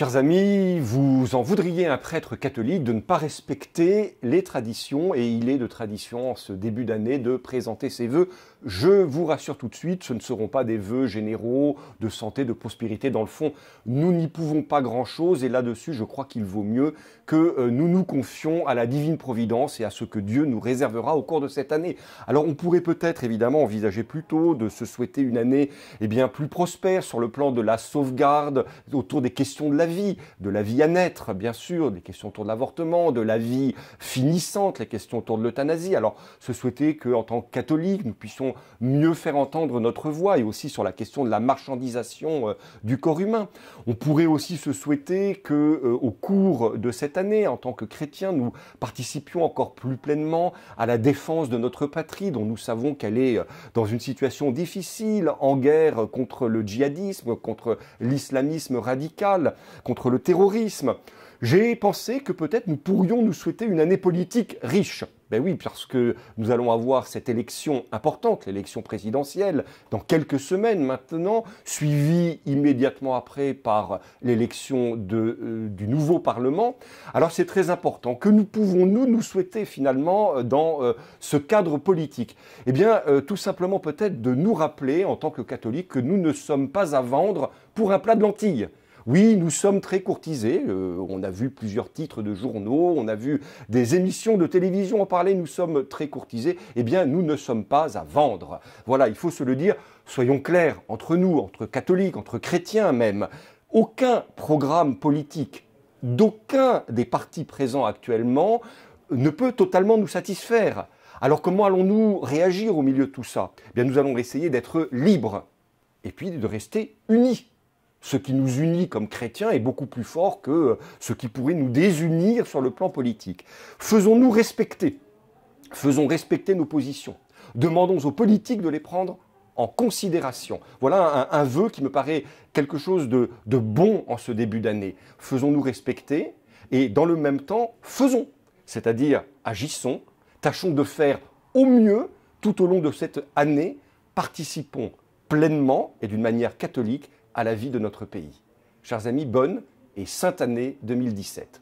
Chers amis, vous en voudriez un prêtre catholique de ne pas respecter les traditions, et il est de tradition en ce début d'année de présenter ses vœux. Je vous rassure tout de suite, ce ne seront pas des vœux généraux de santé, de prospérité. Dans le fond, nous n'y pouvons pas grand-chose, et là-dessus, je crois qu'il vaut mieux que euh, nous nous confions à la divine providence et à ce que Dieu nous réservera au cours de cette année. Alors, on pourrait peut-être évidemment envisager plutôt de se souhaiter une année eh bien, plus prospère sur le plan de la sauvegarde autour des questions de la vie, de la vie à naître, bien sûr, des questions autour de l'avortement, de la vie finissante, les questions autour de l'euthanasie. Alors, se souhaiter qu'en tant que catholique, nous puissions mieux faire entendre notre voix et aussi sur la question de la marchandisation euh, du corps humain. On pourrait aussi se souhaiter que, euh, au cours de cette année, en tant que chrétiens, nous participions encore plus pleinement à la défense de notre patrie, dont nous savons qu'elle est euh, dans une situation difficile, en guerre contre le djihadisme, contre l'islamisme radical, contre le terrorisme. J'ai pensé que peut-être nous pourrions nous souhaiter une année politique riche. Ben oui, parce que nous allons avoir cette élection importante, l'élection présidentielle, dans quelques semaines maintenant, suivie immédiatement après par l'élection euh, du nouveau Parlement. Alors c'est très important. Que nous pouvons-nous nous souhaiter finalement euh, dans euh, ce cadre politique Eh bien, tout simplement peut-être de nous rappeler, en tant que catholiques, que nous ne sommes pas à vendre pour un plat de lentilles. Oui, nous sommes très courtisés. Euh, on a vu plusieurs titres de journaux, on a vu des émissions de télévision en parler. Nous sommes très courtisés. Eh bien, nous ne sommes pas à vendre. Voilà, il faut se le dire. Soyons clairs entre nous, entre catholiques, entre chrétiens même. Aucun programme politique d'aucun des partis présents actuellement ne peut totalement nous satisfaire. Alors comment allons-nous réagir au milieu de tout ça eh bien, Nous allons essayer d'être libres et puis de rester unis ce qui nous unit comme chrétiens est beaucoup plus fort que euh, ce qui pourrait nous désunir sur le plan politique. Faisons-nous respecter. Faisons respecter nos positions. Demandons aux politiques de les prendre en considération. Voilà un, vœu qui me paraît quelque chose de bon en ce début d'année. Faisons-nous respecter et dans le même temps, faisons. C'est-à-dire agissons, tâchons de faire au mieux tout au long de cette année, participons pleinement et d'une manière catholique à la vie de notre pays. Chers amis, bonne et sainte année 2017.